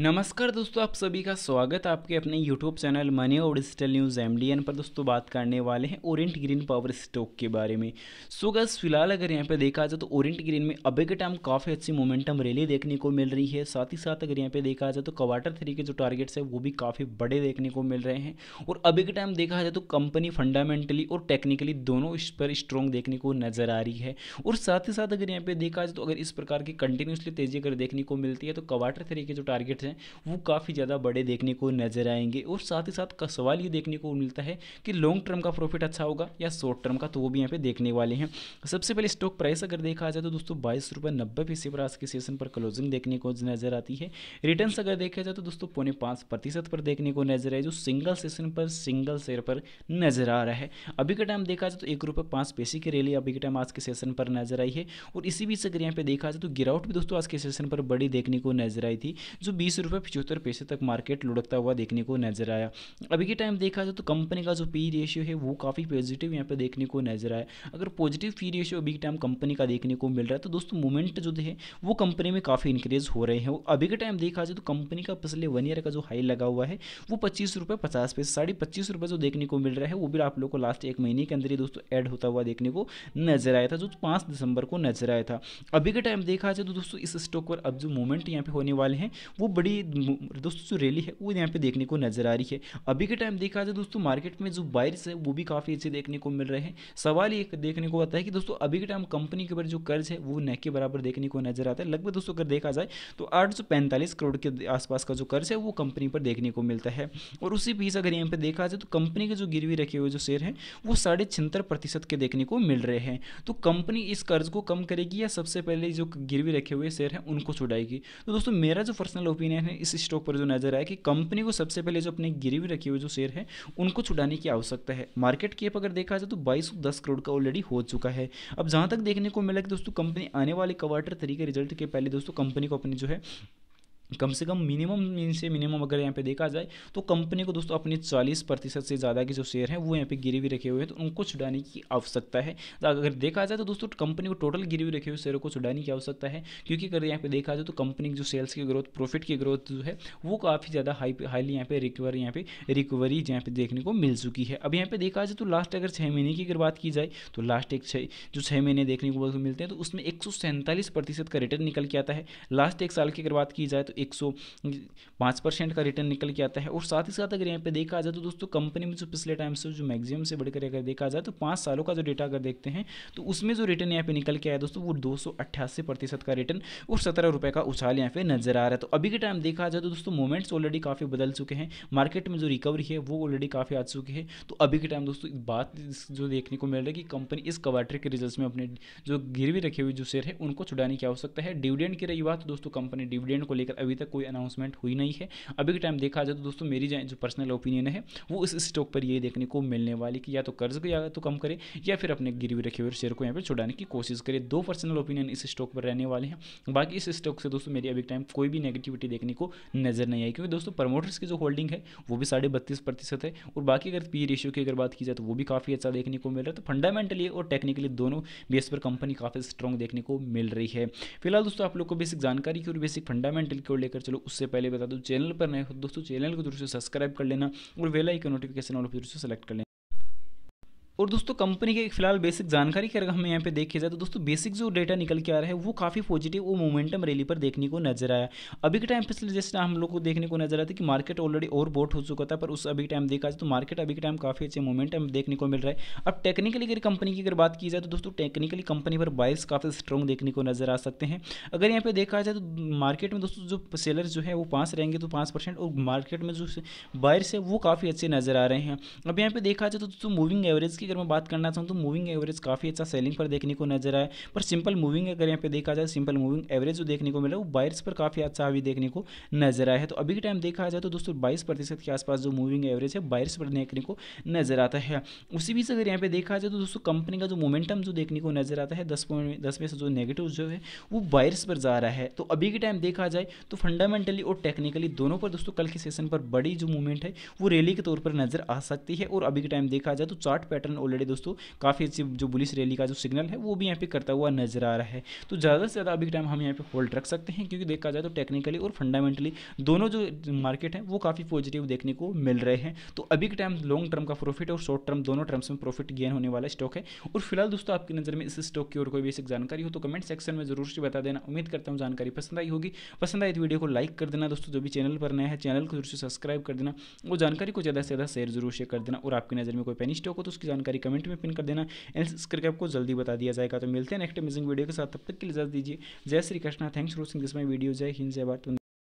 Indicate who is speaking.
Speaker 1: नमस्कार दोस्तों आप सभी का स्वागत है आपके अपने यूट्यूब चैनल मनी और डिजिटल न्यूज़ एम पर दोस्तों बात करने वाले हैं ओरेंट ग्रीन पावर स्टॉक के बारे में सो गैस फिलहाल अगर यहाँ पे देखा जाए तो ओरेंट ग्रीन में अभी के टाइम काफ़ी अच्छी मोमेंटम रैली देखने को मिल रही है साथ ही साथ अगर यहाँ पे देखा जाए तो क्वार्टर थ्री के जो टारगेट्स है वो भी काफ़ी बड़े देखने को मिल रहे हैं और अभी के टाइम देखा जाए तो कंपनी फंडामेंटली और टेक्निकली दोनों इस पर स्ट्रॉन्ग देखने को नजर आ रही है और साथ ही साथ अगर यहाँ पे देखा जाए तो अगर इस प्रकार की कंटिन्यूसली तेजी अगर देखने को मिलती है तो क्वार्टर थ्री के जो टारगेट्स हैं वो काफ़ी ज़्यादा बड़े देखने को नजर आएंगे और साथ ही साथ का सवाल ये देखने को मिलता है कि लॉन्ग टर्म का प्रॉफिट अच्छा होगा या शॉर्ट टर्म का तो वो भी यहाँ पे देखने वाले हैं सबसे पहले स्टॉक प्राइस अगर देखा जाए तो दोस्तों बाईस रुपये नब्बे फीसद पर आज के सेशन पर क्लोजिंग देखने को नजर आती है रिटर्न अगर देखा जाए तो दोस्तों पौने पाँच प्रतिशत पर देखने को नजर आए जो सिंगल सेशन पर सिंगल शेयर पर नजर आ रहा है अभी का टाइम देखा जाए तो एक रुपये पाँच पैसे की रैली अभी के टाइम आज के सेशन पर नजर आई है और इसी बीच अगर यहाँ पे देखा जाए तो गिरावट भी दोस्तों आज के सेशन पर बड़ी देखने को नजर आई थी जो बीस रुपये पिछहत्तर पैसे तक मार्केट लुढ़कता हुआ देखने को नजर आया अभी के टाइम देखा जाए तो कंपनी का जो पी रेशियो है वो काफ़ी पॉजिटिव यहाँ पे देखने को नजर आया अगर पॉजिटिव पी रेशियो अभी के टाइम कंपनी का देखने को मिल रहा है तो दोस्तों मूवमेंट जो है वो कंपनी में काफ़ी इंक्रीज हो रहे हैं अभी के टाइम देखा जाए तो कंपनी का पिछले वन ईयर का जो हाई लगा हुआ है वो पच्चीस रुपये पचास पैसे साढ़े पच्चीस रुपये जो देखने को मिल रहा है वो भी आप लोग को लास्ट एक महीने के अंदर ही दोस्तों ऐड होता हुआ देखने को नजर आया था जो पाँच दिसंबर को नजर आया था अभी के टाइम देखा जाए तो दोस्तों इस स्टॉक पर अब जो मूवमेंट यहाँ पे होने वाले हैं वो बड़ी दोस्तों जो रैली है वो यहाँ पे देखने को नजर आ रही है अभी के टाइम देखा जाए दोस्तों मार्केट में जो बायर्स है वो भी काफ़ी अच्छे देखने को मिल रहे हैं सवाल ये देखने को आता है कि दोस्तों अभी के टाइम कंपनी के ऊपर जो कर्ज है वो न के बराबर देखने को नजर आता है लगभग दोस्तों अगर देखा जाए तो आठ करोड़ के आसपास का जो कर्ज है वो कंपनी पर देखने को मिलता है और उसी बीच अगर यहाँ पर देखा जाए तो कंपनी के जो गिरवी रखे हुए जो शेयर हैं वो साढ़े प्रतिशत के देखने को मिल रहे हैं तो कंपनी इस कर्ज को कम करेगी या सबसे पहले जो गिरवी रखे हुए शेयर हैं उनको छुड़ाएगी तो दोस्तों मेरा जो पर्सनल ओपिनियन ने इस स्टॉक पर जो नजर आया कि कंपनी को सबसे पहले जो अपने गिरी हुई रखे हुए जो शेयर है उनको छुड़ाने की आवश्यकता है मार्केट कैप अगर देखा जाए तो बाईस दस करोड़ का ऑलरेडी हो चुका है अब जहां तक देखने को मिला कि दोस्तों कंपनी आने वाले क्वार्टर तरीके रिजल्ट के पहले दोस्तों कंपनी को अपनी जो है कम से कम मिनिमम मीन से मिनिमम अगर यहाँ पे देखा जाए तो कंपनी को दोस्तों अपने 40 प्रतिशत से ज़्यादा के जो शेयर हैं वो यहाँ पे गिरी हुए रखे हुए हैं तो उनको छुड़ाने की आवश्यकता है तो अगर देखा जाए तो दोस्तों कंपनी को टोटल गिरी हुई रखे हुए शेयरों को छुड़ाने की आवश्यकता है क्योंकि अगर यहाँ पे देखा जाए तो कंपनी की जो सेल्स की ग्रोथ प्रॉफिट की ग्रोथ जो है वो काफ़ी ज़्यादा हाई हाईली यहाँ पे रिकवर यहाँ पे रिकवरी यहाँ पे देखने को मिल चुकी है अब यहाँ पे देखा जाए तो लास्ट अगर छः महीने की अगर बात की जाए तो लास्ट एक छः जो छः महीने देखने को मिलते हैं तो उसमें एक प्रतिशत का रिटर्न निकल के आता है लास्ट एक साल की अगर बात की जाए तो एक सौ परसेंट का रिटर्न निकल के आता है और साथ ही साथ अगर यहाँ पे देखा जाए तो दोस्तों कंपनी में जो पिछले टाइम से जो मैक्सिमम से बढ़कर अगर देखा जाए तो पाँच सालों का जो डेटा अगर देखते हैं तो उसमें जो रिटर्न यहाँ पे निकल के आया दोस्तों वो दो प्रतिशत का रिटर्न और सत्रह रुपये का उछाल यहाँ पे नजर आ रहा है तो अभी के टाइम देखा जाए तो दोस्तों मोमेंट्स ऑलरेडी काफ़ी बदल चुके हैं मार्केट में जो रिकवरी है वो ऑलरेडी काफ़ी आ चुकी है तो अभी के टाइम दोस्तों बात जो देखने को मिल रहा है कि कंपनी इस क्वार्टर के रिजल्ट में अपने जो गिरवी रखे हुए जो शेयर है उनको छुड़ाने की आवश्यकता है डिविडेंड की रही बात तो दोस्तों कंपनी डिविडेंड को लेकर अभी तक कोई अनाउंसमेंट हुई नहीं है अभी के टाइम देखा जाए तो दोस्तों मेरी जो पर्सनल ओपिनियन है वो इस स्टॉक पर ये देखने को मिलने वाली कि या तो कर्ज को या तो कम करे या फिर अपने गिरवी रखे हुए शेयर को यहाँ पर छुड़ाने की कोशिश करे दो पर्सनल ओपिनियन इस स्टॉक पर रहने वाले हैं बाकी इस स्टॉक से दोस्तों मेरी अभी टाइम कोई भी नेगेटिविटी देखने को नजर नहीं आई क्योंकि दोस्तों प्रमोटर्स की जो होल्डिंग है वो भी साढ़े बत्तीस प्रतिशत है और बाकी अगर पी रेशियो e की अगर बात की जाए तो वो भी काफ़ी अच्छा देखने को मिल रहा है तो फंडामेंटली और टेक्निकली दोनों बेस पर कंपनी काफ़ी स्ट्रॉन्ग देखने को मिल रही है फिलहाल दोस्तों आप लोग को बेसिक जानकारी की और बेसिक फंडामेंटल की लेकर चलो उससे पहले बता दो चैनल पर नए तो दोस्तों चैनल को जरूर से सब्सक्राइब कर लेना और वेलाइकन नोटिफिकेशन ऑल जरूर से सेलेक्ट कर लेना और दोस्तों कंपनी के फिलहाल बेसिक जानकारी की अगर हमें यहाँ पे देखे जाए तो दोस्तों बेसिक जो डेटा निकल के आ रहा है वो काफ़ी पॉजिटिव वो मोमेंटम रैली पर देखने को नजर आया अभी के टाइम पे जैसे हम लोग को देखने को नजर आता है कि मार्केट ऑलरेडी और बोट हो चुका था पर उस अभी टाइम देखा जाए तो मार्केट अभी के टाइम काफ़ी अच्छे मोमेंटम देखने को मिल रहा है अब टेक्निकली अगर कंपनी की अगर बात की जाए तो दोस्तों टेक्निकली कंपनी पर बाइस काफ़ी स्ट्रॉन्ग देखने को नजर आ सकते हैं अगर यहाँ पे देखा जाए तो मार्केट में दोस्तों जो सेलर जो है वो पाँच रहेंगे तो पाँच परसेंट और मार्केट में जो बायर्स है वो काफ़ी अच्छे नजर आ रहे हैं अब यहाँ पर देखा जाए तो दोस्तों मूविंग एवरेज की की अगर मैं बात करना चाहूँ तो मूविंग एवरेज काफ़ी अच्छा सेलिंग पर देखने को नजर आया पर सिंपल मूविंग अगर यहाँ पे देखा जाए सिंपल मूविंग एवरेज जो देखने को मिला वो बाइस पर काफ़ी अच्छा अभी देखने को नजर आया है तो अभी के टाइम देखा जाए तो दोस्तों बाईस प्रतिशत के आसपास जो मूविंग एवरेज है बाइस पर देखने को नजर आता है उसी बीच अगर यहाँ पे देखा जाए तो दोस्तों कंपनी का जो मोमेंटम जो देखने को नजर आता है दस पॉइंट दस में से जो नेगेटिव जो है वो बाइस पर जा रहा है तो अभी के टाइम देखा जाए तो फंडामेंटली और टेक्निकली दोनों पर दोस्तों कल के सेशन पर बड़ी जो मूवमेंट है वो रैली के तौर पर नजर आ सकती है और अभी के टाइम देखा जाए तो चार्ट पैटर्न ऑलरेडी दोस्तों काफ़ी अच्छी जो पुलिस रैली का जो सिग्नल है वो भी यहाँ पे करता हुआ नजर आ रहा है तो ज़्यादा से ज़्यादा अभी टाइम हम यहाँ पे होल्ड रख सकते हैं क्योंकि देखा जाए तो टेक्निकली और फंडामेंटली दोनों जो मार्केट है वो काफ़ी पॉजिटिव देखने को मिल रहे हैं तो अभी के टाइम लॉन्ग टर्म का प्रॉफिट और शॉर्ट टर्म दोनों टर्म्स में प्रॉफिट गेन होने वाला स्टॉक है और फिलहाल दोस्तों आपकी नज़र में इस स्टॉक की और कोई बेसिक जानकारी हो तो कमेंट सेक्शन में जरूर से बता देना उम्मीद करता हूँ जानकारी पसंद आई होगी पसंद आई तो वीडियो को लाइक कर देना दोस्तों जो भी चैनल पर नया है चैनल को जरूर से सब्सक्राइब कर देना और जानकारी को ज़्यादा से ज़्यादा शेयर जरूर शेयर कर देना और आपकी नज़र में कोई पेनी स्टॉक हो तो उसकी जानकारी जानकारी कमेंट में पिन कर देना एंड इस करके आपको जल्दी बता दिया जाएगा तो मिलते हैं नेक्स्ट अमेजिंग वीडियो के साथ तब तक के लिए इजाजत दीजिए जय Shri Krishna thanks for watching this my video जय हिंद जय बात